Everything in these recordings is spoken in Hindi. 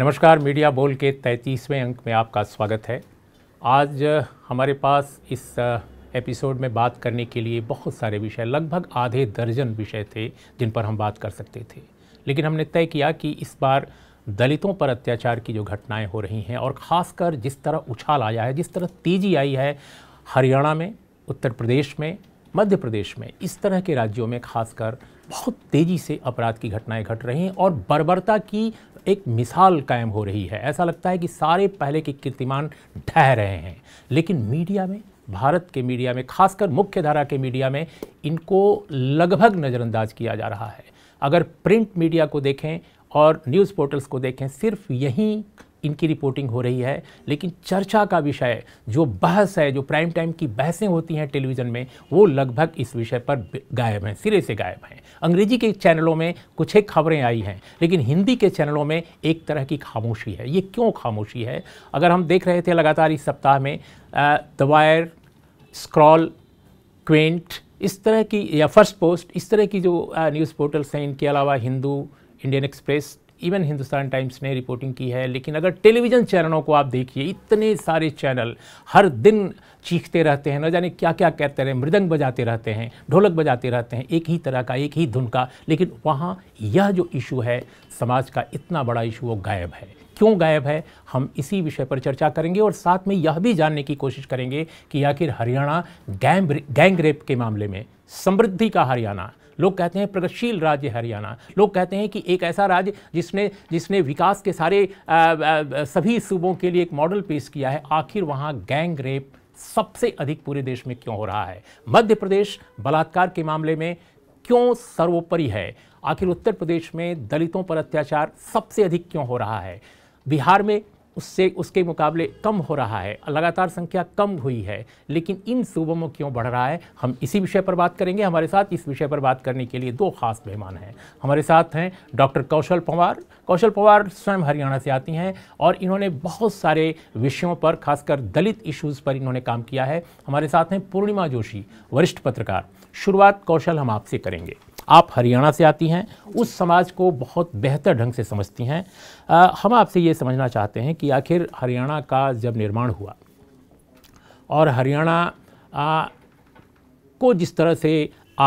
नमस्कार मीडिया बोल के तैंतीसवें अंक में आपका स्वागत है आज हमारे पास इस एपिसोड में बात करने के लिए बहुत सारे विषय लगभग आधे दर्जन विषय थे जिन पर हम बात कर सकते थे लेकिन हमने तय किया कि इस बार दलितों पर अत्याचार की जो घटनाएं हो रही हैं और ख़ासकर जिस तरह उछाल आया है जिस तरह तेज़ी आई है हरियाणा में उत्तर प्रदेश में मध्य प्रदेश में इस तरह के राज्यों में खासकर बहुत तेज़ी से अपराध की घटनाएं घट रही हैं और बर्बरता की एक मिसाल कायम हो रही है ऐसा लगता है कि सारे पहले के कीर्तिमान ढह रहे हैं लेकिन मीडिया में भारत के मीडिया में खासकर मुख्य धारा के मीडिया में इनको लगभग नज़रअंदाज किया जा रहा है अगर प्रिंट मीडिया को देखें और न्यूज़ पोर्टल्स को देखें सिर्फ यहीं इनकी रिपोर्टिंग हो रही है लेकिन चर्चा का विषय जो बहस है जो प्राइम टाइम की बहसें होती हैं टेलीविज़न में वो लगभग इस विषय पर गायब हैं सिरे से गायब हैं अंग्रेजी के चैनलों में कुछ एक खबरें आई हैं लेकिन हिंदी के चैनलों में एक तरह की खामोशी है ये क्यों खामोशी है अगर हम देख रहे थे लगातार इस सप्ताह में दवायर स्क्रॉल क्वेंट इस तरह की या फर्स्ट पोस्ट इस तरह की जो न्यूज़ पोर्टल्स हैं इनके अलावा Hindu Indian Express even Hindustan Times ने रिपोर्टिंग की है लेकिन अगर टेलीविज़न चैनलों को आप देखिए इतने सारे चैनल हर दिन चीखते रहते हैं न जाने क्या क्या कहते रहे मृदंग बजाते रहते हैं ढोलक बजाते रहते हैं एक ही तरह का एक ही धुन का लेकिन वहाँ यह जो इशू है समाज का इतना बड़ा इशू वो गायब है क्यों गायब है हम इसी विषय पर चर्चा करेंगे और साथ में यह भी जानने की कोशिश करेंगे कि आखिर हरियाणा गैंग गैंग रेप के मामले में समृद्धि का हरियाणा लोग कहते हैं प्रगतिशील राज्य हरियाणा लोग कहते हैं कि एक ऐसा राज्य जिसने जिसने विकास के सारे आ, आ, सभी सूबों के लिए एक मॉडल पेश किया है आखिर वहाँ गैंग रेप सबसे अधिक पूरे देश में क्यों हो रहा है मध्य प्रदेश बलात्कार के मामले में क्यों सर्वोपरि है आखिर उत्तर प्रदेश में दलितों पर अत्याचार सबसे अधिक क्यों हो रहा है बिहार में उससे उसके मुकाबले कम हो रहा है लगातार संख्या कम हुई है लेकिन इन सूबों में क्यों बढ़ रहा है हम इसी विषय पर बात करेंगे हमारे साथ इस विषय पर बात करने के लिए दो खास मेहमान हैं हमारे साथ हैं डॉक्टर कौशल पंवार कौशल पंवार स्वयं हरियाणा से आती हैं और इन्होंने बहुत सारे विषयों पर खासकर दलित इश्यूज़ पर इन्होंने काम किया है हमारे साथ हैं पूर्णिमा जोशी वरिष्ठ पत्रकार शुरुआत कौशल हम आपसे करेंगे आप हरियाणा से आती हैं उस समाज को बहुत बेहतर ढंग से समझती हैं हम आपसे ये समझना चाहते हैं कि आखिर हरियाणा का जब निर्माण हुआ और हरियाणा को जिस तरह से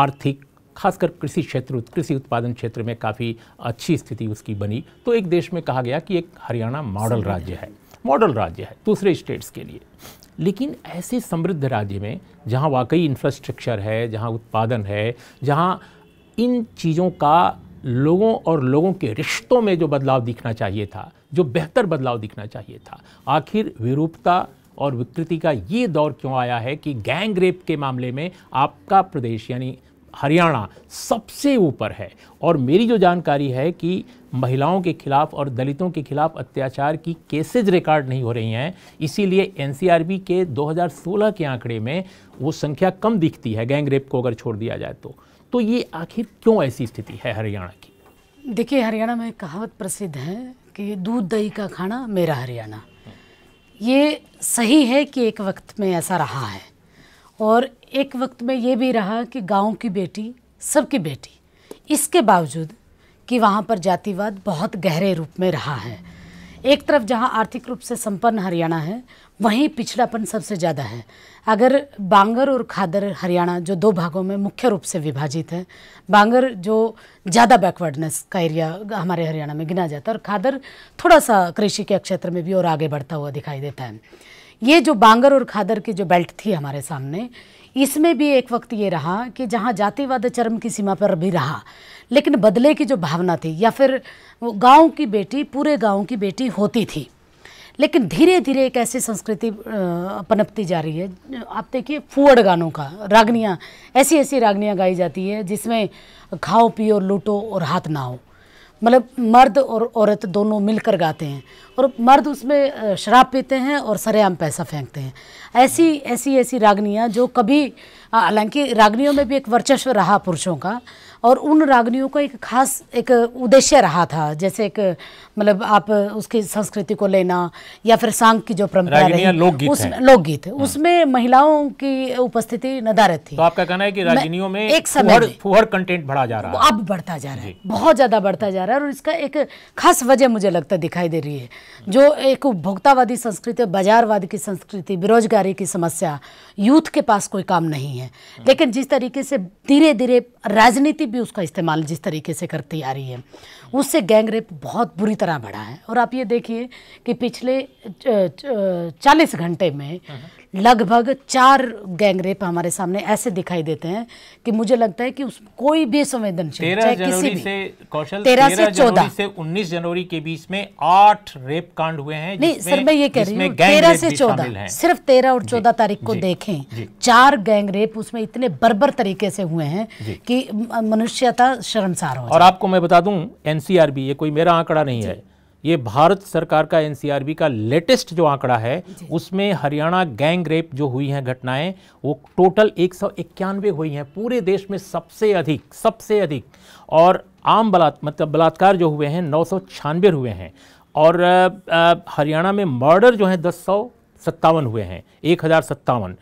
आर्थिक खासकर कृषि क्षेत्र कृषि उत्पादन क्षेत्र में काफ़ी अच्छी स्थिति उसकी बनी तो एक देश में कहा गया कि एक हरियाणा मॉडल राज्य है मॉडल राज्य है दूसरे स्टेट्स के लिए लेकिन ऐसे समृद्ध राज्य में जहाँ वाकई इंफ्रास्ट्रक्चर है जहाँ उत्पादन है जहाँ इन चीज़ों का लोगों और लोगों के रिश्तों में जो बदलाव दिखना चाहिए था जो बेहतर बदलाव दिखना चाहिए था आखिर विरूपता और विकृति का ये दौर क्यों आया है कि गैंग रेप के मामले में आपका प्रदेश यानी हरियाणा सबसे ऊपर है और मेरी जो जानकारी है कि महिलाओं के खिलाफ और दलितों के खिलाफ अत्याचार की केसेज रिकॉर्ड नहीं हो रही हैं इसीलिए एन के 2016 के आंकड़े में वो संख्या कम दिखती है गैंग रेप को अगर छोड़ दिया जाए तो तो ये आखिर क्यों ऐसी स्थिति है हरियाणा की देखिए हरियाणा में कहावत प्रसिद्ध है कि दूध दही का खाना मेरा हरियाणा ये सही है कि एक वक्त में ऐसा रहा है और एक वक्त में ये भी रहा कि गांव की बेटी सबकी बेटी इसके बावजूद कि वहाँ पर जातिवाद बहुत गहरे रूप में रहा है एक तरफ जहाँ आर्थिक रूप से संपन्न हरियाणा है वहीं पिछड़ापन सबसे ज़्यादा है अगर बांगर और खादर हरियाणा जो दो भागों में मुख्य रूप से विभाजित है बांगर जो ज़्यादा बैकवर्डनेस का एरिया हमारे हरियाणा में गिना जाता है और खादर थोड़ा सा कृषि के क्षेत्र में भी और आगे बढ़ता हुआ दिखाई देता है ये जो बांगर और खादर की जो बेल्ट थी हमारे सामने इसमें भी एक वक्त ये रहा कि जहाँ जातिवाद चरम की सीमा पर भी रहा लेकिन बदले की जो भावना थी या फिर गांव की बेटी पूरे गांव की बेटी होती थी लेकिन धीरे धीरे एक ऐसी संस्कृति पनपती जा रही है आप देखिए फुअड़ गानों का रागनियाँ ऐसी ऐसी रागनियाँ गाई जाती है जिसमें खाओ पियो लूटो और हाथ ना हो मतलब मर्द और औरत दोनों मिलकर गाते हैं और मर्द उसमें शराब पीते हैं और सरेआम पैसा फेंकते हैं ऐसी ऐसी ऐसी रागनियाँ जो कभी हालांकि रागनियों में भी एक वर्चस्व रहा पुरुषों का और उन रागनियों का एक खास एक उद्देश्य रहा था जैसे एक मतलब आप उसकी संस्कृति को लेना या फिर सांग की जो परंपरा रही लोकगीत उस लोकगीत हाँ। उसमें महिलाओं की उपस्थिति नदारत थी तो आपका कहना है कि रागिनियों में एक समय फुहर कंटेंट बढ़ा जा रहा है अब बढ़ता जा रहा है बहुत ज़्यादा बढ़ता जा रहा है और इसका एक खास वजह मुझे लगता दिखाई दे रही है जो एक उपभोक्तावादी संस्कृति बाजारवाद की संस्कृति बेरोजगारी की समस्या यूथ के पास कोई काम नहीं है हाँ। लेकिन जिस तरीके से धीरे धीरे राजनीति भी उसका इस्तेमाल जिस तरीके से करती आ रही है उससे गैंग रेप बहुत बुरी तरह बढ़ा है और आप ये देखिए कि पिछले चालीस घंटे में हाँ, हाँ। लगभग चार गैंगरेप हमारे सामने ऐसे दिखाई देते हैं कि मुझे लगता है कि उस कोई भी संवेदनशील चाहे किसी भी से कौशल तेरह से चौदह से उन्नीस जनवरी के बीच में आठ रेप कांड हुए हैं नहीं सर मैं ये कह रही हूँ तेरह से चौदह सिर्फ तेरह और चौदह तारीख को देखें चार गैंगरेप उसमें इतने बर्बर तरीके से हुए हैं कि मनुष्यता शर्मसार हो और आपको मैं बता दूं एनसीआरबी ये कोई मेरा आंकड़ा नहीं है ये भारत सरकार का एनसीआरबी का लेटेस्ट जो आंकड़ा है उसमें हरियाणा गैंग रेप जो हुई हैं घटनाएं वो टोटल एक सौ इक्यानवे हुई हैं पूरे देश में सबसे अधिक सबसे अधिक और आम बलात् मतलब बलात्कार जो हुए हैं नौ सौ छियानवे हुए हैं और हरियाणा में मर्डर जो हैं दस सौ सत्तावन हुए हैं एक हज़ार सत्तावन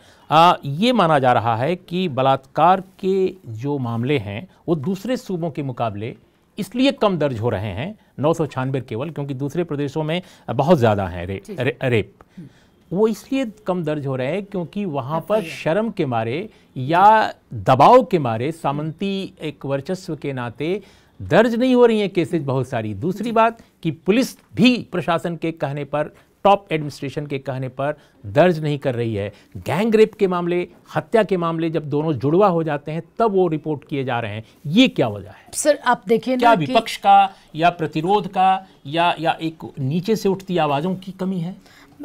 ये माना जा रहा है कि बलात्कार के जो मामले हैं वो दूसरे सूबों के मुकाबले इसलिए कम दर्ज हो रहे हैं नौ सौ छियानवे केवल क्योंकि दूसरे प्रदेशों में बहुत ज़्यादा है रे, रे, रेप वो इसलिए कम दर्ज हो रहे हैं क्योंकि वहाँ पर शर्म के मारे या दबाव के मारे सामंती एक वर्चस्व के नाते दर्ज नहीं हो रही हैं केसेज बहुत सारी दूसरी बात कि पुलिस भी प्रशासन के कहने पर टॉप एडमिनिस्ट्रेशन के कहने पर दर्ज नहीं कर रही है गैंग रेप के मामले हत्या के मामले जब दोनों जुड़वा हो जाते हैं तब वो रिपोर्ट किए जा रहे हैं ये क्या वजह है सर आप देखिए क्या विपक्ष का या प्रतिरोध का या या एक नीचे से उठती आवाज़ों की कमी है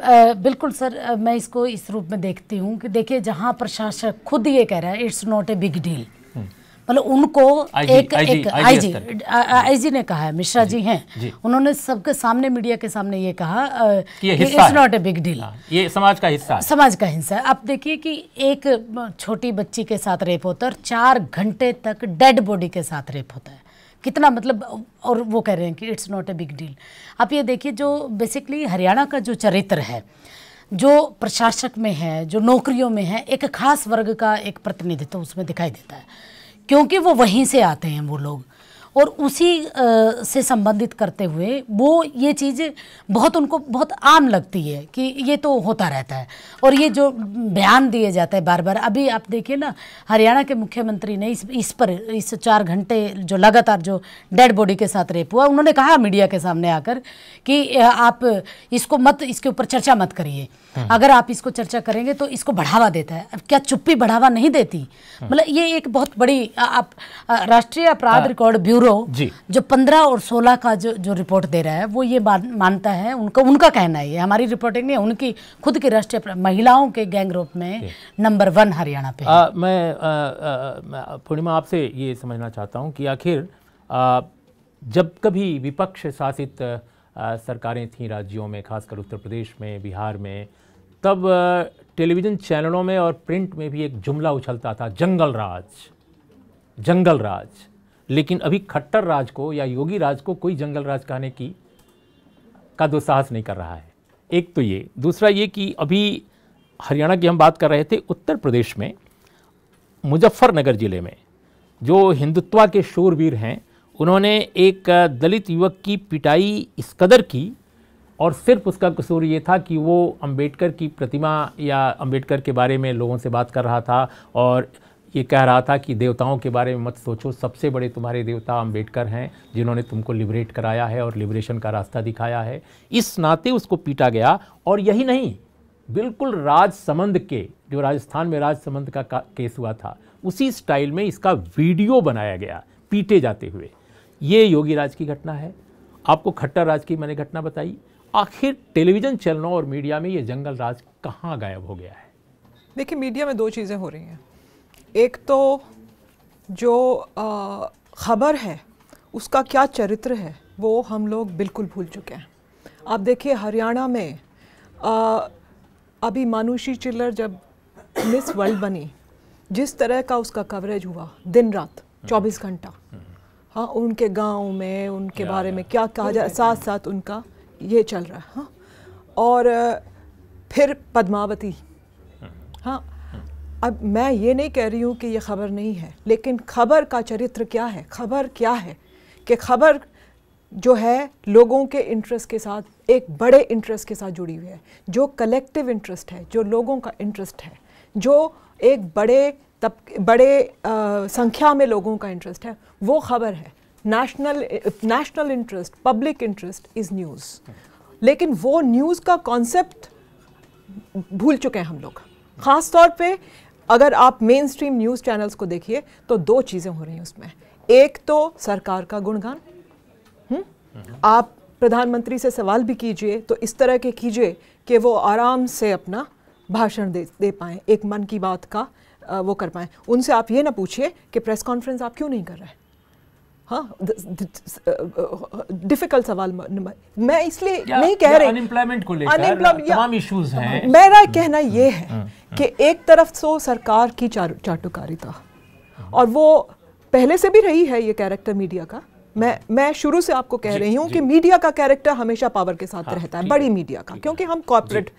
आ, बिल्कुल सर मैं इसको इस रूप में देखती हूँ कि देखिए जहाँ प्रशासक खुद ये कह रहा है it's not a big deal मतलब उनको IG, एक आई एक आईजी आईजी ने कहा है मिश्रा जी, जी हैं उन्होंने सबके सामने मीडिया के सामने ये कहा it's not a big deal ये समाज का हिस्सा समाज का हिस्सा आप देखिए कि एक छोटी बच्ची के साथ रेप होता है और चार घंटे तक डेड बॉडी के साथ रेप होता है कितना मतलब और वो कह रहे हैं कि it's not a big deal आप ये देखिए जो बेसिकली हरियाणा का जो चरित्र है जो प्रशासक में है जो नौकरियों में है एक खास वर्ग का एक प्रतिनिधित्व उसमें दिखाई देता है क्योंकि वो वहीं से आते हैं वो लोग और उसी से संबंधित करते हुए वो ये चीज़ बहुत उनको बहुत आम लगती है कि ये तो होता रहता है और ये जो बयान दिए जाते हैं बार बार अभी आप देखिए ना हरियाणा के मुख्यमंत्री ने इस इस पर इस चार घंटे जो लगातार जो डेड बॉडी के साथ रेप हुआ उन्होंने कहा मीडिया के सामने आकर कि आप इसको मत इसके ऊपर चर्चा मत करिए हाँ। अगर आप इसको चर्चा करेंगे तो इसको बढ़ावा देता है अब क्या चुप्पी बढ़ावा नहीं देती हाँ। मतलब ये एक बहुत बड़ी आप राष्ट्रीय अपराध हाँ। रिकॉर्ड ब्यूरो ब्यूरो जो पंद्रह और सोलह का जो जो रिपोर्ट दे रहा है वो ये मानता है उनका उनका कहना है ये हमारी रिपोर्टिंग नहीं उनकी खुद की राष्ट्रीय महिलाओं के गैंग रूप में नंबर वन हरियाणा पे आ, मैं पूर्णिमा आपसे ये समझना चाहता हूँ कि आखिर जब कभी विपक्ष शासित सरकारें थीं राज्यों में खासकर उत्तर प्रदेश में बिहार में तब टेलीविज़न चैनलों में और प्रिंट में भी एक जुमला उछलता था जंगल राज जंगल राज लेकिन अभी खट्टर राज को या योगी राज को कोई जंगल राज कहने की का दुस्साहस नहीं कर रहा है एक तो ये दूसरा ये कि अभी हरियाणा की हम बात कर रहे थे उत्तर प्रदेश में मुजफ्फरनगर ज़िले में जो हिंदुत्वा के शूरवीर हैं उन्होंने एक दलित युवक की पिटाई इस कदर की और सिर्फ उसका कसूर ये था कि वो अंबेडकर की प्रतिमा या अंबेडकर के बारे में लोगों से बात कर रहा था और ये कह रहा था कि देवताओं के बारे में मत सोचो सबसे बड़े तुम्हारे देवता अम्बेडकर हैं जिन्होंने तुमको लिबरेट कराया है और लिबरेशन का रास्ता दिखाया है इस नाते उसको पीटा गया और यही नहीं बिल्कुल राजसमंद के जो राजस्थान में राजसमंद का, का केस हुआ था उसी स्टाइल में इसका वीडियो बनाया गया पीटे जाते हुए ये योगी राज की घटना है आपको खट्टर राज की मैंने घटना बताई आखिर टेलीविज़न चैनलों और मीडिया में ये जंगल राज कहाँ गायब हो गया है देखिए मीडिया में दो चीज़ें हो रही हैं एक तो जो ख़बर है उसका क्या चरित्र है वो हम लोग बिल्कुल भूल चुके हैं आप देखिए हरियाणा में आ, अभी मानुषी चिल्लर जब मिस वर्ल्ड बनी जिस तरह का उसका कवरेज हुआ दिन रात 24 घंटा हाँ उनके गांव में उनके या, बारे या, में क्या कहा जा साथ साथ उनका ये चल रहा है हाँ और फिर पद्मावती हम्म। हाँ अब मैं ये नहीं कह रही हूँ कि ये खबर नहीं है लेकिन खबर का चरित्र क्या है खबर क्या है कि खबर जो है लोगों के इंटरेस्ट के साथ एक बड़े इंटरेस्ट के साथ जुड़ी हुई है जो कलेक्टिव इंटरेस्ट है जो लोगों का इंटरेस्ट है जो एक बड़े तब बड़े आ, संख्या में लोगों का इंटरेस्ट है वो खबर है national national interest public interest is news लेकिन वो न्यूज़ का कॉन्सेप्ट भूल चुके हैं हम लोग ख़ास तौर पे अगर आप मेन स्ट्रीम न्यूज़ चैनल्स को देखिए तो दो चीज़ें हो रही हैं उसमें एक तो सरकार का गुणगान हम्म? आप प्रधानमंत्री से सवाल भी कीजिए तो इस तरह के कीजिए कि वो आराम से अपना भाषण दे दे पाएँ एक मन की बात का आ, वो कर पाएँ उनसे आप ये ना पूछिए कि प्रेस कॉन्फ्रेंस आप क्यों नहीं कर रहे हैं हाँ डिफिकल्ट सवाल मैं इसलिए नहीं कह रही अनएम्प्लॉयमेंट को लेकर तमाम इश्यूज हैं मेरा हम्म, कहना हम्म, ये है हम्म, कि एक तरफ तो सरकार की चाटुकारिता और वो पहले से भी रही है ये कैरेक्टर मीडिया का मैं मैं शुरू से आपको कह रही हूँ कि मीडिया का कैरेक्टर हमेशा पावर के साथ हाँ, रहता है बड़ी मीडिया का क्योंकि हम कॉरपोरेट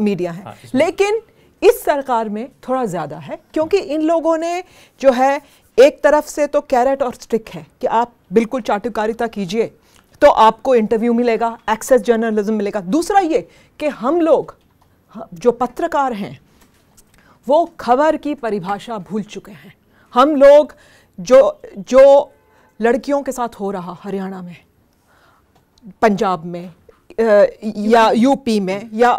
मीडिया हैं हाँ, लेकिन इस सरकार में थोड़ा ज़्यादा है क्योंकि इन लोगों ने जो है एक तरफ से तो कैरेट और स्टिक है कि आप बिल्कुल चाटुकारिता कीजिए तो आपको इंटरव्यू मिलेगा एक्सेस जर्नलिज्म मिलेगा दूसरा ये कि हम लोग जो पत्रकार हैं वो खबर की परिभाषा भूल चुके हैं हम लोग जो जो लड़कियों के साथ हो रहा हरियाणा में पंजाब में या यूपी में या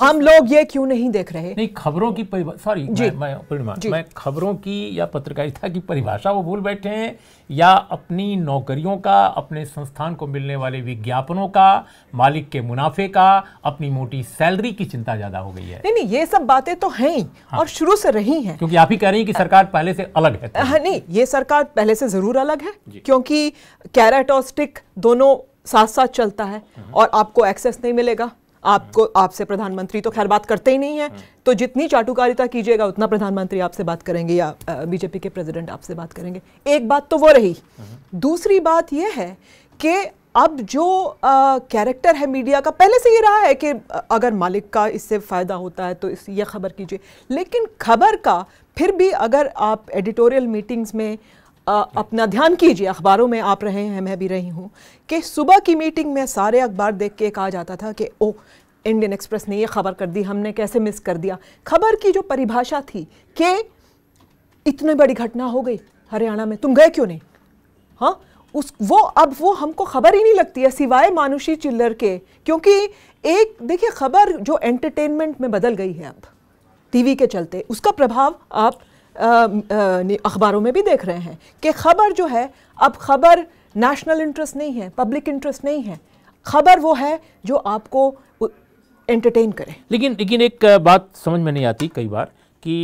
हम लोग ये क्यों नहीं देख रहे नहीं खबरों की सॉरी मैं, मैं, मैं खबरों की या पत्रकारिता की परिभाषा वो भूल बैठे हैं या अपनी नौकरियों का अपने संस्थान को मिलने वाले विज्ञापनों का मालिक के मुनाफे का अपनी मोटी सैलरी की चिंता ज़्यादा हो गई है नहीं नहीं ये सब बातें तो हैं ही हाँ। और शुरू से रही हैं क्योंकि आप ही कह रही हैं कि सरकार पहले से अलग है हाँ, नहीं ये सरकार पहले से ज़रूर अलग है क्योंकि कैरेट और स्टिक दोनों साथ साथ चलता है और आपको एक्सेस नहीं मिलेगा आपको आपसे प्रधानमंत्री तो खैर बात करते ही नहीं है तो जितनी चाटुकारिता कीजिएगा उतना प्रधानमंत्री आपसे बात करेंगे या बीजेपी के प्रेसिडेंट आपसे बात करेंगे एक बात तो वो रही दूसरी बात यह है कि अब जो कैरेक्टर है मीडिया का पहले से ये रहा है कि अगर मालिक का इससे फ़ायदा होता है तो इस ये खबर कीजिए लेकिन खबर का फिर भी अगर आप एडिटोरियल मीटिंग्स में अपना ध्यान कीजिए अखबारों में आप रहे हैं मैं भी रही हूँ कि सुबह की मीटिंग में सारे अखबार देख के कहा जाता था कि ओ इंडियन एक्सप्रेस ने ये खबर कर दी हमने कैसे मिस कर दिया खबर की जो परिभाषा थी कि इतनी बड़ी घटना हो गई हरियाणा में तुम गए क्यों नहीं हाँ उस वो अब वो हमको खबर ही नहीं लगती है सिवाय मानुषी चिल्लर के क्योंकि एक देखिए खबर जो एंटरटेनमेंट में बदल गई है अब टीवी के चलते उसका प्रभाव आप अखबारों में भी देख रहे हैं कि खबर जो है अब खबर नेशनल इंटरेस्ट नहीं है पब्लिक इंटरेस्ट नहीं है खबर वो है जो आपको एंटरटेन करे लेकिन लेकिन एक बात समझ में नहीं आती कई बार कि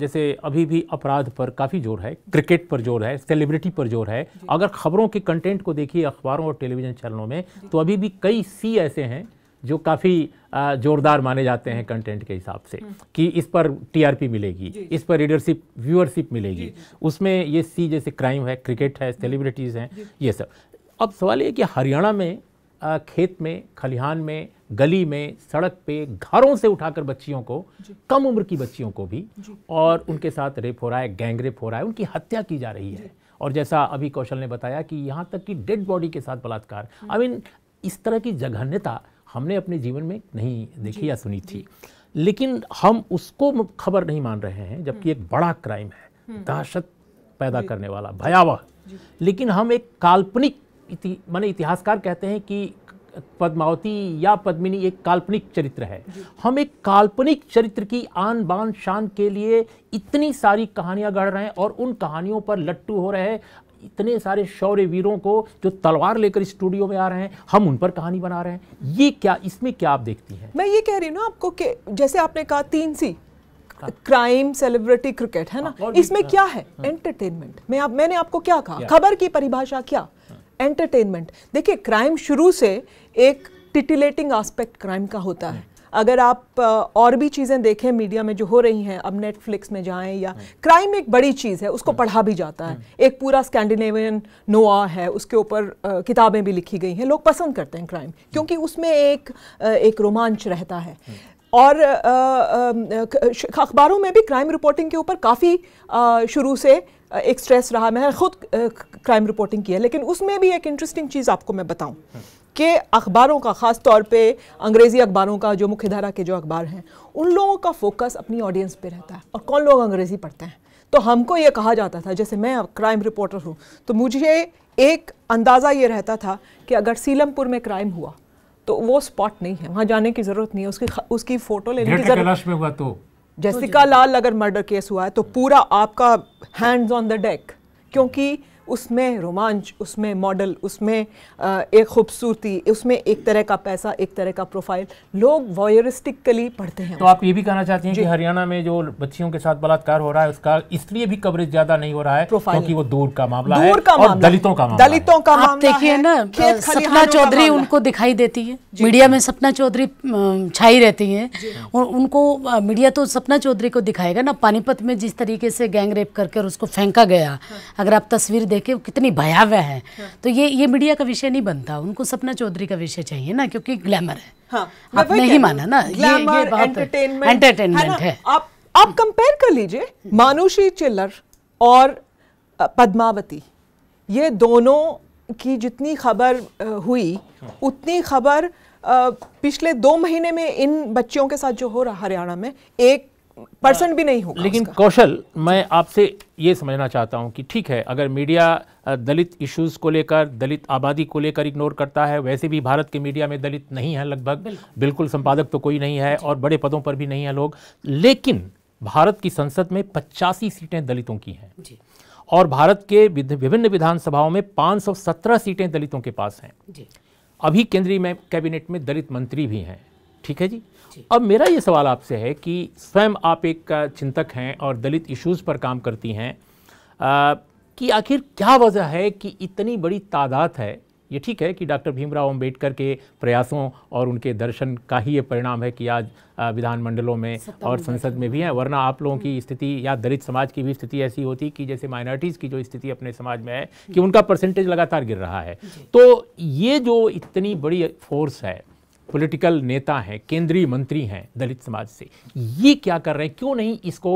जैसे अभी भी अपराध पर काफ़ी जोर है क्रिकेट पर जोर है सेलिब्रिटी पर जोर है अगर खबरों के कंटेंट को देखिए अखबारों और टेलीविज़न चैनलों में तो अभी भी कई सी ऐसे हैं जो काफ़ी ज़ोरदार माने जाते हैं कंटेंट के हिसाब से हम्म। कि इस पर टीआरपी मिलेगी इस पर रीडरशिप व्यूअरशिप मिलेगी उसमें ये सी जैसे क्राइम है क्रिकेट है सेलिब्रिटीज़ हैं ये सब अब सवाल ये कि हरियाणा में खेत में खलिहान में गली में सड़क पे घरों से उठाकर बच्चियों को कम उम्र की बच्चियों को भी और उनके साथ रेप हो रहा है गैंग रेप हो रहा है उनकी हत्या की जा रही है और जैसा अभी कौशल ने बताया कि यहाँ तक कि डेड बॉडी के साथ बलात्कार आई हम्म। मीन इस तरह की जघन्यता हमने अपने जीवन में नहीं देखी या सुनी थी लेकिन हम उसको खबर नहीं मान रहे हैं जबकि हम्म। एक बड़ा क्राइम है हम्म। दहशत पैदा करने वाला भयावह लेकिन हम एक काल्पनिक इति, माने इतिहासकार कहते हैं कि पद्मावती या पद्मिनी एक काल्पनिक चरित्र है हम एक काल्पनिक चरित्र की आन बान शान के लिए इतनी सारी कहानियां गढ़ रहे हैं और उन कहानियों पर लट्टू हो रहे हैं इतने सारे शौर्य वीरों को जो तलवार लेकर स्टूडियो में आ रहे हैं हम उन पर कहानी बना रहे हैं ये क्या इसमें क्या आप देखती हैं मैं ये कह रही हूँ आपको कि जैसे आपने कहा तीन सी क्राइम सेलिब्रिटी क्रिकेट है ना हाँ, इसमें हाँ। क्या है एंटरटेनमेंट मैं आप मैंने आपको क्या कहा खबर की परिभाषा क्या एंटरटेनमेंट हाँ। देखिए क्राइम शुरू से एक टिटिलेटिंग एस्पेक्ट क्राइम का होता है अगर आप और भी चीज़ें देखें मीडिया में जो हो रही हैं अब नेटफ्लिक्स में जाएं या हाँ। क्राइम एक बड़ी चीज़ है उसको हाँ। पढ़ा भी जाता है हाँ। एक पूरा स्कैंडिनेवियन नोआ है उसके ऊपर किताबें भी लिखी गई हैं लोग पसंद करते हैं क्राइम क्योंकि उसमें एक एक रोमांच रहता है और अखबारों में भी क्राइम रिपोर्टिंग के ऊपर काफ़ी शुरू से एक स्ट्रेस रहा मैं खुद क्राइम रिपोर्टिंग की है लेकिन उसमें भी एक इंटरेस्टिंग चीज़ आपको मैं बताऊं के अखबारों का ख़ास तौर पे अंग्रेज़ी अखबारों का जो मुख्य धारा के जो अखबार हैं उन लोगों का फोकस अपनी ऑडियंस पे रहता है और कौन लोग अंग्रेज़ी पढ़ते हैं तो हमको ये कहा जाता था जैसे मैं क्राइम रिपोर्टर हूँ तो मुझे एक अंदाज़ा ये रहता था कि अगर सीलमपुर में क्राइम हुआ तो वो स्पॉट नहीं है वहाँ जाने की ज़रूरत नहीं है उसकी उसकी फ़ोटो लेने की ज़रूरत में हुआ तो जैसिका तो लाल अगर मर्डर केस हुआ है तो पूरा आपका हैंड्स ऑन द डेक क्योंकि उसमें रोमांच उसमें मॉडल उसमें एक खूबसूरती उसमें एक तरह का पैसा एक तरह का प्रोफाइल लोग वॉयरिस्टिकली पढ़ते हैं तो आप ये भी कहना चाहती हैं कि हरियाणा में जो बच्चियों के साथ बलात्कार हो रहा है उसका इसलिए भी कवरेज ज्यादा नहीं हो रहा है क्योंकि वो दूर का मामला दूर का है और दलितों का मामला दलितों का मामला देखिए ना सपना चौधरी उनको दिखाई देती है मीडिया में सपना चौधरी छाई रहती है उनको मीडिया तो सपना चौधरी को दिखाएगा ना पानीपत में जिस तरीके से गैंग रेप करके उसको फेंका गया हाँ। अगर आप तस्वीर देखे कितनी भयावह है तो ये ये मीडिया का विषय नहीं बनता उनको सपना चौधरी का विषय चाहिए ना क्योंकि ग्लैमर है हाँ, नहीं माना ना ये एंटरटेनमेंट है आप आप कंपेयर कर लीजिए मानुषी चिल्लर और पद्मावती ये दोनों की जितनी खबर हुई उतनी खबर पिछले दो महीने में इन बच्चियों के साथ जो हो रहा हरियाणा में एक परसेंट भी नहीं होगा लेकिन कौशल मैं आपसे ये समझना चाहता हूँ कि ठीक है अगर मीडिया दलित इश्यूज़ को लेकर दलित आबादी को लेकर इग्नोर करता है वैसे भी भारत के मीडिया में दलित नहीं है लगभग बिल्कुल, बिल्कुल संपादक तो कोई नहीं है और बड़े पदों पर भी नहीं है लोग लेकिन भारत की संसद में पचासी सीटें दलितों की हैं और भारत के विभिन्न विधानसभाओं में 517 सीटें दलितों के पास हैं अभी केंद्रीय कैबिनेट में दलित मंत्री भी हैं ठीक है जी अब मेरा ये सवाल आपसे है कि स्वयं आप एक चिंतक हैं और दलित इश्यूज़ पर काम करती हैं कि आखिर क्या वजह है कि इतनी बड़ी तादाद है ये ठीक है कि डॉक्टर भीमराव अंबेडकर के प्रयासों और उनके दर्शन का ही ये परिणाम है कि आज विधानमंडलों में और संसद में भी हैं वरना आप लोगों की हम्म। स्थिति या दलित समाज की भी स्थिति ऐसी होती कि जैसे माइनॉरिटीज़ की जो स्थिति अपने समाज में है कि उनका परसेंटेज लगातार गिर रहा है तो ये जो इतनी बड़ी फोर्स है पॉलिटिकल नेता हैं केंद्रीय मंत्री हैं दलित समाज से ये क्या कर रहे हैं क्यों नहीं इसको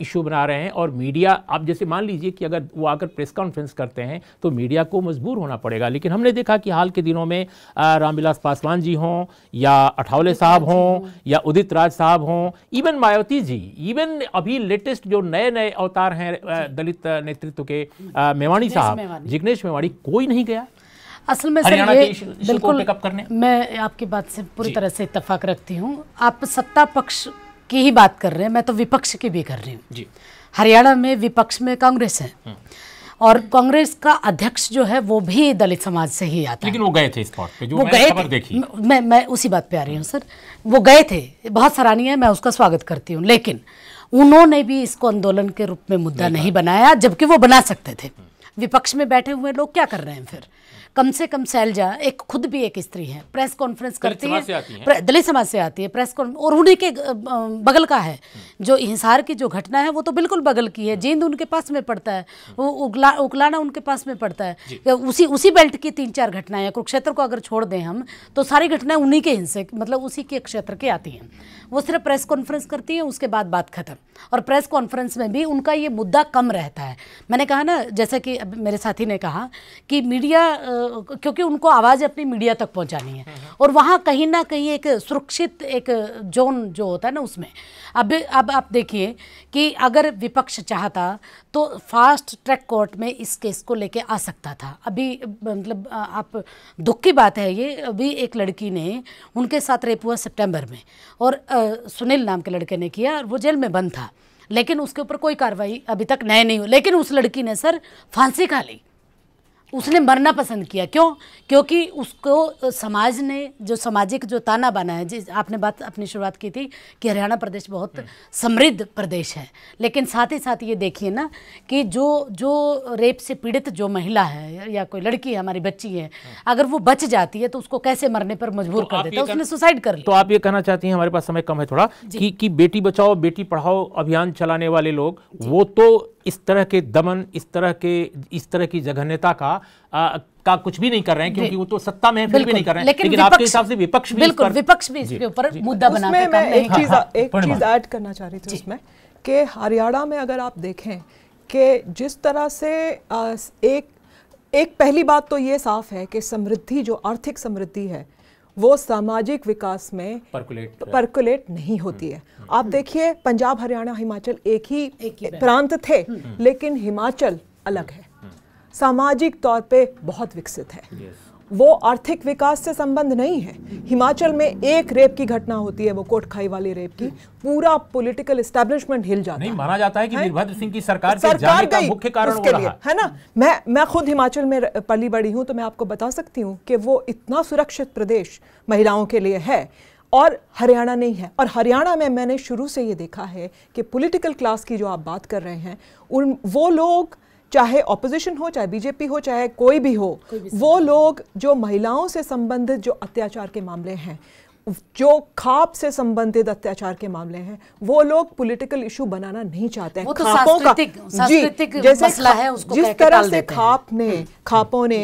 इश्यू बना रहे हैं और मीडिया आप जैसे मान लीजिए कि अगर वो आकर प्रेस कॉन्फ्रेंस करते हैं तो मीडिया को मजबूर होना पड़ेगा लेकिन हमने देखा कि हाल के दिनों में रामविलास पासवान जी हों या अठावले साहब हों या उदित राज साहब हों इवन मायावती जी इवन अभी लेटेस्ट जो नए नए अवतार हैं दलित नेतृत्व के मेवाणी साहब जिग्नेश मेवाणी कोई नहीं गया असल में सर ये बिल्कुल करने मैं आपकी बात से पूरी तरह से इतफाक रखती हूँ आप सत्ता पक्ष की ही बात कर रहे हैं मैं तो विपक्ष की भी कर रही हूँ हरियाणा में विपक्ष में कांग्रेस है हम्म। और कांग्रेस का अध्यक्ष जो है वो भी दलित समाज से ही आता लेकिन वो गए थे इस पे जो वो गए थे देखी मैं मैं उसी बात पे आ रही हूँ सर वो गए थे बहुत सराहनीय है मैं उसका स्वागत करती हूँ लेकिन उन्होंने भी इसको आंदोलन के रूप में मुद्दा नहीं बनाया जबकि वो बना सकते थे हम्म। विपक्ष में बैठे हुए लोग क्या कर रहे हैं फिर कम से कम सैलजा एक खुद भी एक स्त्री है प्रेस कॉन्फ्रेंस करती है दलित समाज से आती है प्रेस और उन्हीं के बगल का है जो हिसार की जो घटना है वो तो बिल्कुल बगल की है हम्म। जींद उनके पास में पड़ता है हम्म। वो उगला उकलाना उनके पास में पड़ता है उसी उसी बेल्ट की तीन चार घटनाएं कुरुक्षेत्र को अगर छोड़ दें हम तो सारी घटनाएं उन्हीं के हिंसे मतलब उसी के क्षेत्र की आती हैं वो सिर्फ प्रेस कॉन्फ्रेंस करती है उसके बाद बात खत्म और प्रेस कॉन्फ्रेंस में भी उनका ये मुद्दा कम रहता है मैंने कहा ना जैसा कि मेरे साथी ने कहा कि मीडिया क्योंकि उनको आवाज़ अपनी मीडिया तक पहुंचानी है हम्म, हम्म। और वहाँ कहीं ना कहीं एक सुरक्षित एक जोन जो होता है ना उसमें अब अब आप देखिए कि अगर विपक्ष चाहता तो फास्ट ट्रैक कोर्ट में इस केस को लेके आ सकता था अभी मतलब आप दुख की बात है ये अभी एक लड़की ने उनके साथ रेप हुआ सितंबर में और आ, सुनील नाम के लड़के ने किया और वो जेल में बंद था लेकिन उसके ऊपर कोई कार्रवाई अभी तक नए नहीं हुई लेकिन उस लड़की ने सर फांसी खा ली उसने मरना पसंद किया क्यों क्योंकि उसको समाज ने जो सामाजिक जो ताना बना है जिस आपने बात अपनी शुरुआत की थी कि हरियाणा प्रदेश बहुत हम्म। समृद्ध प्रदेश है लेकिन साथ ही साथ ये देखिए ना कि जो जो रेप से पीड़ित जो महिला है या कोई लड़की है हमारी बच्ची है हाँ। अगर वो बच जाती है तो उसको कैसे मरने पर तो मजबूर तो कर देता है उसने सुसाइड कर तो आप ये कहना चाहती हैं हमारे पास समय कम है थोड़ा कि बेटी बचाओ बेटी पढ़ाओ अभियान चलाने वाले लोग वो तो इस तरह के दमन इस तरह के इस तरह की जघन्यता का आ, का कुछ भी नहीं कर रहे हैं क्योंकि वो तो सत्ता में फिर भी नहीं कर रहे हैं लेकिन, लेकिन आपके हिसाब से विपक्ष भी बिल्कुल विपक्ष भी इसके ऊपर मुद्दा बना मैं एक चीज एक हाँ, चीज हाँ। ऐड करना चाह रही थी उसमें कि हरियाणा में अगर आप देखें कि जिस तरह से एक एक पहली बात तो ये साफ है कि समृद्धि जो आर्थिक समृद्धि है वो सामाजिक विकास में परकुलेट परकुलेट नहीं होती है hmm. आप देखिए पंजाब हरियाणा हिमाचल एक ही, एक ही प्रांत थे hmm. लेकिन हिमाचल अलग है hmm. सामाजिक तौर पे बहुत विकसित है वो आर्थिक विकास से संबंध नहीं है हिमाचल में एक रेप की घटना होती है वो कोटखाई वाली रेप की पूरा पॉलिटिकल इस्टेब्लिशमेंट हिल जाता नहीं माना जाता है कि वीरभद्र सिंह की सरकार सरकार जाने का मुख्य कारण उसके लिए है ना मैं मैं खुद हिमाचल में पली बड़ी हूं तो मैं आपको बता सकती हूँ कि वो इतना सुरक्षित प्रदेश महिलाओं के लिए है और हरियाणा नहीं है और हरियाणा में मैंने शुरू से ये देखा है कि पॉलिटिकल क्लास की जो आप बात कर रहे हैं उन वो लोग चाहे ऑपोजिशन हो चाहे बीजेपी हो चाहे कोई भी हो कोई भी वो लोग जो महिलाओं से संबंधित जो अत्याचार के मामले हैं जो खाप से संबंधित अत्याचार के मामले हैं वो लोग पॉलिटिकल इशू बनाना नहीं चाहते हैं वो तो खापों का जी जैसे मसला है उसको जिस तरह से खाप ने हम्म। खापों ने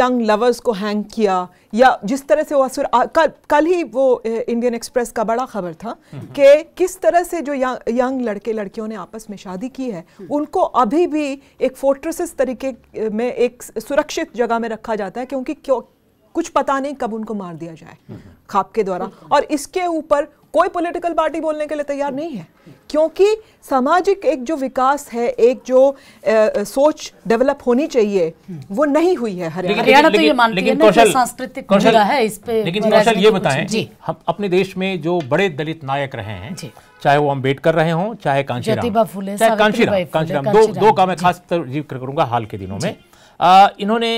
यंग लवर्स को हैंग किया या जिस तरह से वो असुर कल कल ही वो इंडियन एक्सप्रेस का बड़ा खबर था हम्म। कि किस तरह से जो यंग, लड़के लड़कियों ने आपस में शादी की है हम्म। उनको अभी भी एक फोर्ट्रेसिस तरीके में एक सुरक्षित जगह में रखा जाता है क्योंकि क्यों कुछ पता नहीं कब उनको मार दिया जाए खाप के द्वारा और इसके ऊपर कोई पॉलिटिकल पार्टी बोलने के लिए तैयार नहीं है क्योंकि सामाजिक एक जो विकास है एक जो आ, सोच डेवलप होनी चाहिए वो नहीं हुई है हरियाणा तो ये मानती बताएं हम अपने देश में जो बड़े दलित नायक रहे हैं चाहे वो अम्बेडकर रहे हों चाहे कांशीराम चाहे दो दो का मैं खास जिक्र करूंगा हाल के दिनों में इन्होंने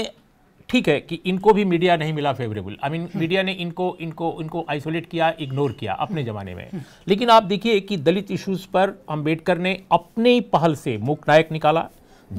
ठीक है कि इनको भी मीडिया नहीं मिला फेवरेबल आई मीन मीडिया ने इनको इनको इनको आइसोलेट किया इग्नोर किया अपने ज़माने में लेकिन आप देखिए कि दलित इश्यूज़ पर अम्बेडकर ने अपने ही पहल से मुख नायक निकाला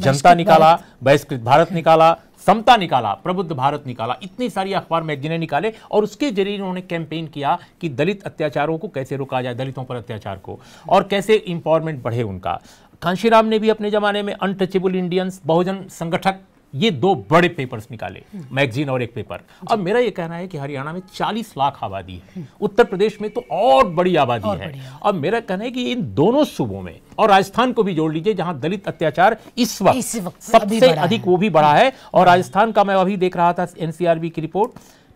जनता निकाला बहिष्कृत भारत निकाला समता निकाला प्रबुद्ध भारत निकाला इतनी सारी अखबार मैगजीने निकाले और उसके जरिए उन्होंने कैंपेन किया कि दलित अत्याचारों को कैसे रोका जाए दलितों पर अत्याचार को और कैसे इंपावरमेंट बढ़े उनका कांशीराम ने भी अपने ज़माने में अनटचेबल इंडियंस बहुजन संगठक ये दो बड़े पेपर्स निकाले मैगजीन और एक पेपर अब मेरा ये कहना है कि हरियाणा में 40 लाख आबादी है उत्तर प्रदेश में तो और बड़ी आबादी है अब मेरा कहना है कि इन दोनों सूबों में और राजस्थान को भी जोड़ लीजिए जहां दलित अत्याचार इस वक्त सबसे अधिक वो भी बढ़ा है और राजस्थान का मैं अभी देख रहा था एनसीआरबी की रिपोर्ट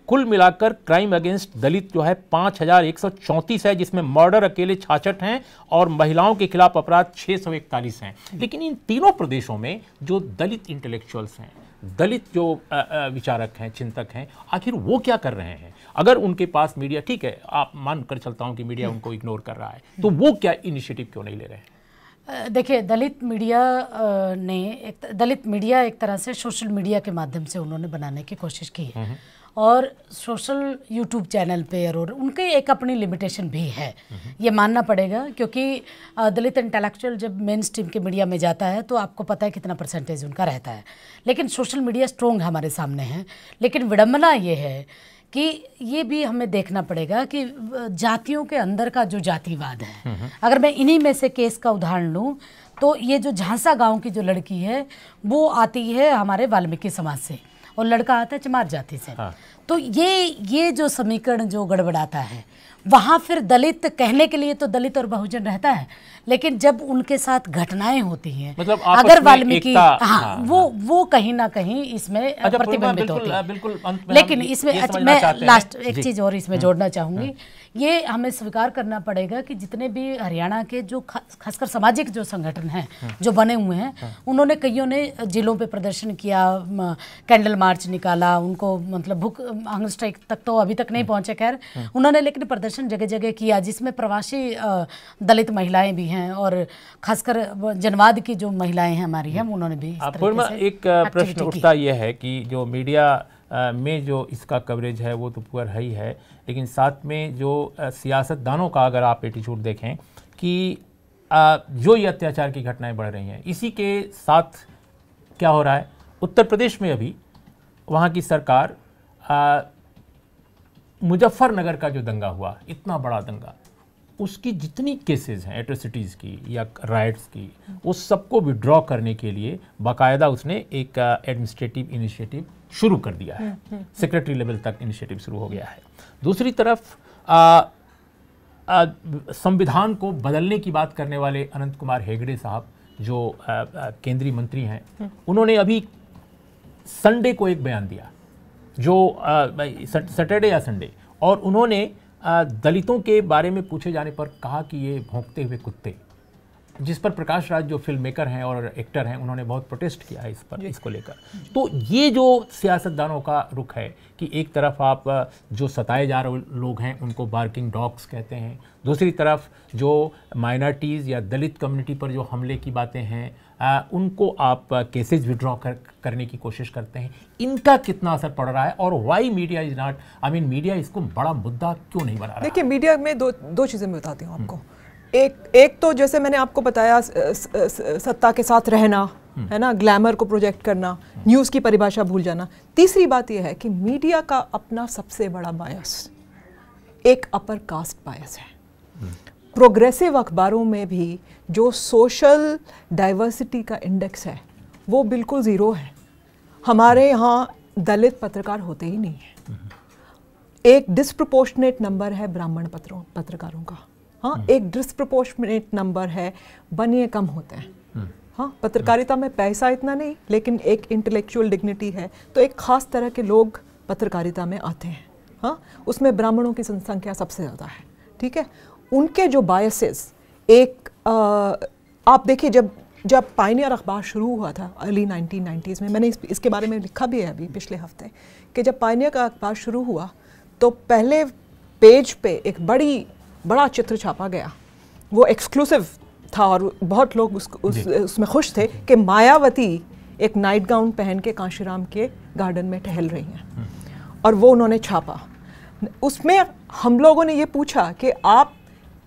कुल मिलाकर क्राइम अगेंस्ट दलित जो है पाँच हजार एक सौ चौंतीस है जिसमें मर्डर अकेले छाछठ हैं और महिलाओं के खिलाफ अपराध छः सौ इकतालीस हैं लेकिन इन तीनों प्रदेशों में जो दलित इंटेलेक्चुअल्स हैं दलित जो विचारक हैं चिंतक हैं आखिर वो क्या कर रहे हैं अगर उनके पास मीडिया ठीक है आप मान कर चलता हूँ कि मीडिया उनको इग्नोर कर रहा है तो वो क्या इनिशिएटिव क्यों नहीं ले रहे हैं देखिए दलित मीडिया ने एक दलित मीडिया एक तरह से सोशल मीडिया के माध्यम से उन्होंने बनाने की कोशिश की है हम्म, हम्म। और सोशल यूट्यूब चैनल पे और उनकी एक अपनी लिमिटेशन भी है ये मानना पड़ेगा क्योंकि दलित इंटेलेक्चुअल जब मेन स्ट्रीम के मीडिया में जाता है तो आपको पता है कितना परसेंटेज उनका रहता है लेकिन सोशल मीडिया स्ट्रोंग हमारे सामने है लेकिन विडम्बना ये है कि ये भी हमें देखना पड़ेगा कि जातियों के अंदर का जो जातिवाद है हम्म, हम्म। अगर मैं इन्हीं में से केस का उदाहरण लूँ तो ये जो झांसा गांव की जो लड़की है वो आती है हमारे वाल्मीकि समाज से और लड़का आता है चमार जाति से हाँ। तो ये ये जो समीकरण जो गड़बड़ाता है वहाँ फिर दलित कहने के लिए तो दलित और बहुजन रहता है लेकिन जब उनके साथ घटनाएं होती हैं मतलब अगर वाल्मीकि हाँ, हाँ, हाँ वो हाँ। वो कहीं ना कहीं इसमें अच्छा, प्रतिबंधित होती है लेकिन इसमें मैं लास्ट एक चीज़ और इसमें हाँ। जोड़ना चाहूंगी ये हमें स्वीकार करना पड़ेगा कि जितने भी हरियाणा के जो खासकर सामाजिक जो संगठन हैं जो बने हुए हैं उन्होंने कईयों ने जिलों पे प्रदर्शन किया कैंडल मार्च निकाला उनको मतलब भूख हंग स्ट्राइक तक तो अभी तक नहीं पहुंचे खैर उन्होंने लेकिन प्रदर्शन जगह जगह किया जिसमें प्रवासी दलित महिलाएं भी हैं और खासकर जनवाद की जो महिलाएं हैं हमारी हैं उन्होंने भी एक प्रश्न उठता यह है कि जो मीडिया में जो इसका कवरेज है वो तो पुअर है ही है लेकिन साथ में जो सियासतदानों का अगर आप एटीट्यूड देखें कि जो ये अत्याचार की घटनाएं बढ़ रही हैं इसी के साथ क्या हो रहा है उत्तर प्रदेश में अभी वहाँ की सरकार मुजफ्फरनगर का जो दंगा हुआ इतना बड़ा दंगा उसकी जितनी केसेस हैं एट्रोसिटीज़ की या राइट्स की उस सबको विड्रॉ करने के लिए बाकायदा उसने एक एडमिनिस्ट्रेटिव इनिशिएटिव शुरू कर दिया है सेक्रेटरी हम्म, लेवल हम्म। तक इनिशिएटिव शुरू हो गया है दूसरी तरफ संविधान को बदलने की बात करने वाले अनंत कुमार हेगड़े साहब जो केंद्रीय मंत्री हैं हम्म। उन्होंने अभी संडे को एक बयान दिया जो सैटरडे या संडे और उन्होंने दलितों के बारे में पूछे जाने पर कहा कि ये भोंकते हुए कुत्ते जिस पर प्रकाश राज जो फिल्म मेकर हैं और एक्टर हैं उन्होंने बहुत प्रोटेस्ट किया है इस पर इसको लेकर तो ये जो सियासतदानों का रुख है कि एक तरफ आप जो सताए जा रहे लोग हैं उनको बार्किंग डॉग्स कहते हैं दूसरी तरफ जो माइनॉरिटीज़ या दलित कम्युनिटी पर जो हमले की बातें हैं आ, उनको आप केसेज विड्रॉ कर, करने की कोशिश करते हैं इनका कितना असर पड़ रहा है और why media is not I mean media इसको बड़ा मुद्दा क्यों नहीं बना देखिए मीडिया में दो दो चीज़ें मैं बताती हूँ हम्म। आपको एक एक तो जैसे मैंने आपको बताया सत्ता के साथ रहना हम्म। है ना ग्लैमर को प्रोजेक्ट करना न्यूज़ की परिभाषा भूल जाना तीसरी बात यह है कि मीडिया का अपना सबसे बड़ा बायस एक अपर कास्ट बायस है प्रोग्रेसिव हम्म। अखबारों में भी जो सोशल डाइवर्सिटी का इंडेक्स है वो बिल्कुल ज़ीरो है हमारे यहाँ दलित पत्रकार होते ही नहीं हैं एक डिस्प्रपोर्शनेट नंबर है ब्राह्मण पत्रों पत्रकारों का हाँ हम्म। एक डिस्प्रपोर्शनेट नंबर है बनिए कम होते हैं हम्म। हाँ पत्रकारिता में पैसा इतना नहीं लेकिन एक इंटेलेक्चुअल डिग्निटी है तो एक ख़ास तरह के लोग पत्रकारिता में आते हैं हाँ उसमें ब्राह्मणों की संख्या सबसे ज़्यादा है ठीक है उनके जो बायसेस एक आप देखिए जब जब पाइनियर अखबार शुरू हुआ था अर्ली नाइन्टीज़ में मैंने इस, इसके बारे में लिखा भी है अभी पिछले हफ्ते कि जब पाइनियर का अखबार शुरू हुआ तो पहले पेज पे एक बड़ी बड़ा चित्र छापा गया वो एक्सक्लूसिव था और बहुत लोग उस, उस उसमें खुश थे कि मायावती एक नाइट गाउन पहन के कांशीराम के गार्डन में टहल रही हैं हम्म। और वो उन्होंने छापा उसमें हम लोगों ने ये पूछा कि आप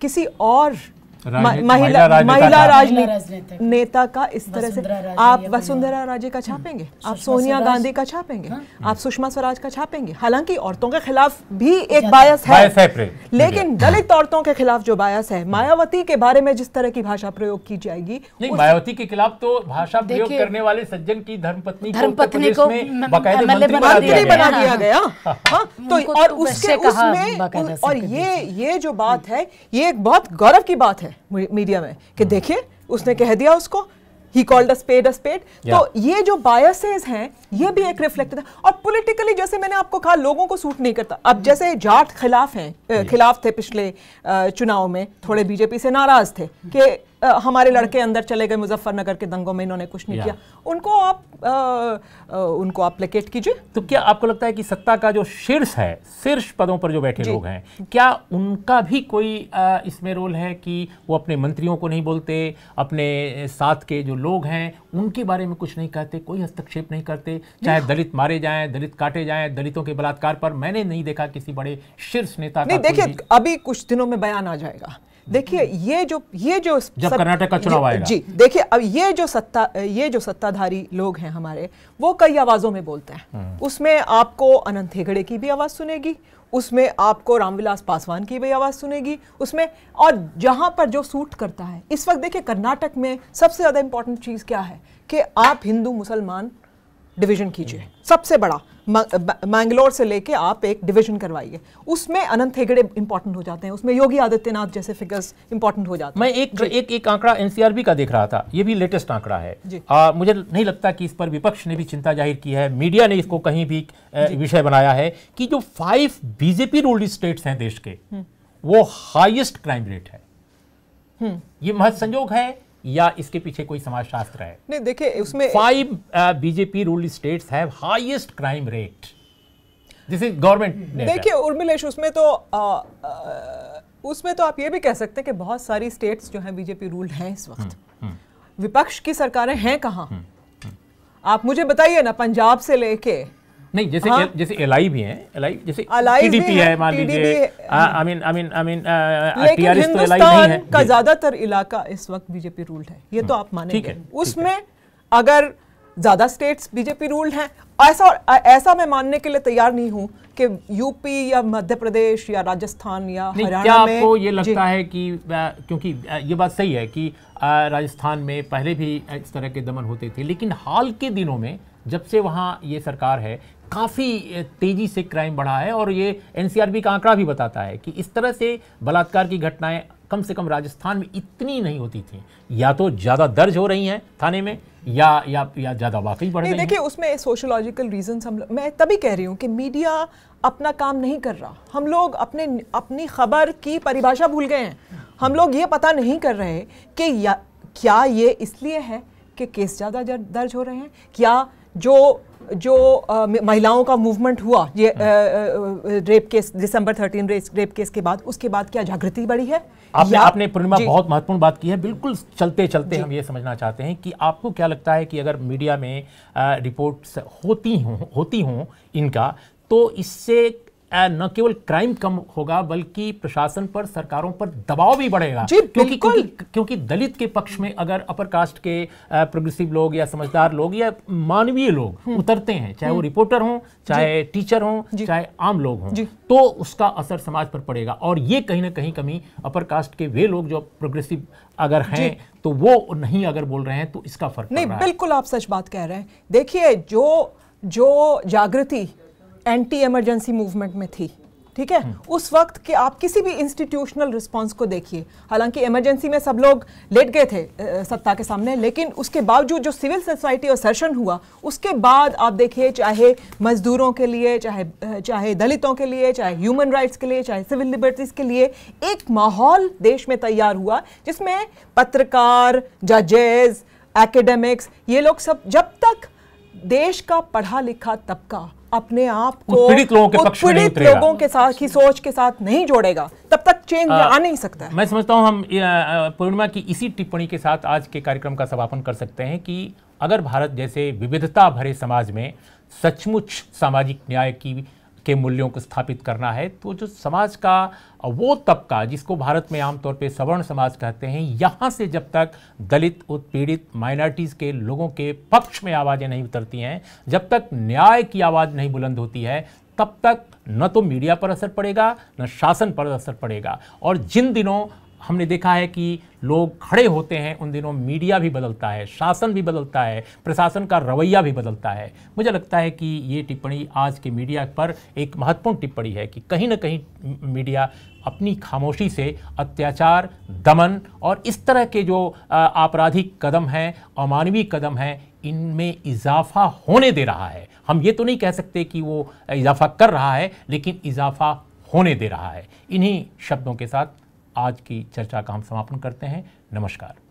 किसी और महिला महिला राजनीतिक नेता का इस तरह से आप वसुंधरा राजे का छापेंगे हम्म। आप सोनिया गांधी का छापेंगे हाँ। आप सुषमा स्वराज का छापेंगे हालांकि औरतों के खिलाफ भी एक बायस है लेकिन दलित औरतों के खिलाफ जो बायस है मायावती के बारे में जिस तरह की भाषा प्रयोग की जाएगी मायावती के खिलाफ तो भाषा प्रयोग करने वाले सज्जन की धर्मपत्नी धर्मपत्नी को बना दिया गया हाँ, हाँ, तो, तो और उसके उसमें और ये ये जो बात है ये एक बहुत गौरव की बात है है मीडिया में कि देखिए उसने कह दिया उसको ही कॉल्ड स्पेड अ स्पेड तो ये जो बायसेज हैं ये भी एक रिफ्लेक्टेड है और पॉलिटिकली जैसे मैंने आपको कहा लोगों को सूट नहीं करता अब जैसे जाट खिलाफ हैं खिलाफ थे पिछले चुनाव में थोड़े बीजेपी से नाराज थे कि आ, हमारे लड़के अंदर चले गए मुजफ्फरनगर के दंगों में इन्होंने कुछ नहीं किया उनको आप आ, आ, उनको आप प्लेकेट कीजिए तो क्या आपको लगता है कि सत्ता का जो शीर्ष है शीर्ष पदों पर जो बैठे लोग हैं क्या उनका भी कोई इसमें रोल है कि वो अपने मंत्रियों को नहीं बोलते अपने साथ के जो लोग हैं उनके बारे में कुछ नहीं कहते कोई हस्तक्षेप नहीं करते चाहे दलित मारे जाएं दलित काटे जाएं दलितों के बलात्कार पर मैंने नहीं देखा किसी बड़े शीर्ष नेता देखिए अभी कुछ दिनों में बयान आ जाएगा देखिए ये जो ये जो जब कर्नाटक का चुनाव आएगा जी देखिए अब ये जो सत्ता ये जो सत्ताधारी लोग हैं हमारे वो कई आवाज़ों में बोलते हैं हम्म। उसमें आपको अनंत हेगड़े की भी आवाज़ सुनेगी उसमें आपको रामविलास पासवान की भी आवाज़ सुनेगी उसमें और जहां पर जो सूट करता है इस वक्त देखिए कर्नाटक में सबसे ज़्यादा इंपॉर्टेंट चीज़ क्या है कि आप हिंदू मुसलमान डिवीजन कीजिए हम्म। सबसे बड़ा मैंगलोर से लेके आप एक डिवीजन करवाइए उसमें अनंत हेगड़े इंपॉर्टेंट हो जाते हैं उसमें योगी आदित्यनाथ जैसे फिगर्स इंपॉर्टेंट हो जाते हैं मैं एक एक एक आंकड़ा एनसीआरबी का देख रहा था ये भी लेटेस्ट आंकड़ा है आ, मुझे नहीं लगता कि इस पर विपक्ष ने भी चिंता जाहिर की है मीडिया ने इसको कहीं भी विषय बनाया है कि जो फाइव बीजेपी रूल्ड स्टेट्स हैं देश के हम्म। वो हाइएस्ट क्राइम रेट है हम्म। ये महत्व संजोग है या इसके पीछे कोई समाजशास्त्र है नहीं देखिए उसमें five BJP rule states have highest crime rate this is government देखिए उर्मिलेश उसमें तो आ, uh, आ, uh, उसमें तो आप ये भी कह सकते हैं कि बहुत सारी स्टेट्स जो हैं बीजेपी रूल्ड हैं इस वक्त हुँ, हम्म, हुँ. हम्म। विपक्ष की सरकारें हैं कहाँ हम्म, आप मुझे बताइए ना पंजाब से लेके नहीं जैसे हाँ? जैसे एल भी है एल जैसे टीडीपी है मान लीजिए I mean I mean I mean TRS तो एल नहीं है का ज्यादातर इलाका इस वक्त बीजेपी रूल्ड है ये तो हम्म। आप मानेंगे उसमें अगर ज़्यादा स्टेट्स बीजेपी रूल्ड हैं ऐसा ऐसा मैं मानने के लिए तैयार नहीं हूं कि यूपी या मध्य प्रदेश या राजस्थान या हरियाणा क्या में आपको ये लगता है कि क्योंकि ये बात सही है कि राजस्थान में पहले भी इस तरह के दमन होते थे लेकिन हाल के दिनों में जब से वहाँ ये सरकार है काफ़ी तेज़ी से क्राइम बढ़ा है और ये एनसीआरबी का आंकड़ा भी बताता है कि इस तरह से बलात्कार की घटनाएं कम से कम राजस्थान में इतनी नहीं होती थी या तो ज़्यादा दर्ज हो रही हैं थाने में या या या ज़्यादा वाकई बढ़ रही देखिए उसमें सोशोलॉजिकल रीजन हम मैं तभी कह रही हूँ कि मीडिया अपना काम नहीं कर रहा हम लोग अपने अपनी खबर की परिभाषा भूल गए हैं हम लोग ये पता नहीं कर रहे कि क्या ये इसलिए है कि केस ज़्यादा दर्ज हो रहे हैं क्या जो जो महिलाओं का मूवमेंट हुआ ये रेप केस दिसंबर थर्टीन रेप केस के बाद उसके बाद क्या जागृति बढ़ी है आपने, आपने पूर्णिमा बहुत महत्वपूर्ण बात की है बिल्कुल चलते चलते हम ये समझना चाहते हैं कि आपको क्या लगता है कि अगर मीडिया में रिपोर्ट्स होती हों होती हों इनका तो इससे न केवल क्राइम कम होगा बल्कि प्रशासन पर सरकारों पर दबाव भी बढ़ेगा जी, क्योंकि, क्योंकि क्योंकि दलित के पक्ष में अगर अपर कास्ट के प्रोग्रेसिव लोग या समझदार लोग या मानवीय लोग हम्म। उतरते हैं चाहे वो रिपोर्टर हम्म। हों चाहे टीचर हों चाहे आम लोग हों तो उसका असर समाज पर पड़ेगा और ये कहीं ना कहीं कमी अपर कास्ट के वे लोग जो प्रोग्रेसिव अगर हैं तो वो नहीं अगर बोल रहे हैं तो इसका फर्क नहीं बिल्कुल आप सच बात कह रहे हैं देखिए जो जो जागृति एंटी एमरजेंसी मूवमेंट में थी ठीक है हम्म। उस वक्त कि आप किसी भी इंस्टीट्यूशनल रिस्पांस को देखिए हालांकि इमरजेंसी में सब लोग लेट गए थे सत्ता के सामने लेकिन उसके बावजूद जो सिविल सोसाइटी और सेशन हुआ उसके बाद आप देखिए चाहे मजदूरों के लिए चाहे चाहे दलितों के लिए चाहे ह्यूमन राइट्स के लिए चाहे सिविल लिबर्टीज़ के लिए एक माहौल देश में तैयार हुआ जिसमें पत्रकार जजेज एकेडमिक्स ये लोग सब जब तक देश का पढ़ा लिखा तबका अपने आप को लोगों के पक्ष में उतरेगा लोगों के साथ की सोच के साथ नहीं जोड़ेगा तब तक चेंज आ नहीं सकता मैं समझता हूँ हम पूर्णिमा की इसी टिप्पणी के साथ आज के कार्यक्रम का समापन कर सकते हैं कि अगर भारत जैसे विविधता भरे समाज में सचमुच सामाजिक न्याय की के मूल्यों को स्थापित करना है तो जो समाज का वो तबका जिसको भारत में आमतौर पे सवर्ण समाज कहते हैं यहाँ से जब तक दलित उत्पीड़ित माइनॉरिटीज़ के लोगों के पक्ष में आवाज़ें नहीं उतरती हैं जब तक न्याय की आवाज़ नहीं बुलंद होती है तब तक न तो मीडिया पर असर पड़ेगा न शासन पर असर पड़ेगा और जिन दिनों हमने देखा है कि लोग खड़े होते हैं उन दिनों मीडिया भी बदलता है शासन भी बदलता है प्रशासन का रवैया भी बदलता है मुझे लगता है कि ये टिप्पणी आज के मीडिया पर एक महत्वपूर्ण टिप्पणी है कि कहीं ना कहीं मीडिया अपनी खामोशी से अत्याचार दमन और इस तरह के जो आपराधिक कदम हैं अमानवीय कदम हैं इनमें इजाफा होने दे रहा है हम ये तो नहीं कह सकते कि वो इजाफा कर रहा है लेकिन इजाफा होने दे रहा है इन्हीं शब्दों के साथ आज की चर्चा का हम समापन करते हैं नमस्कार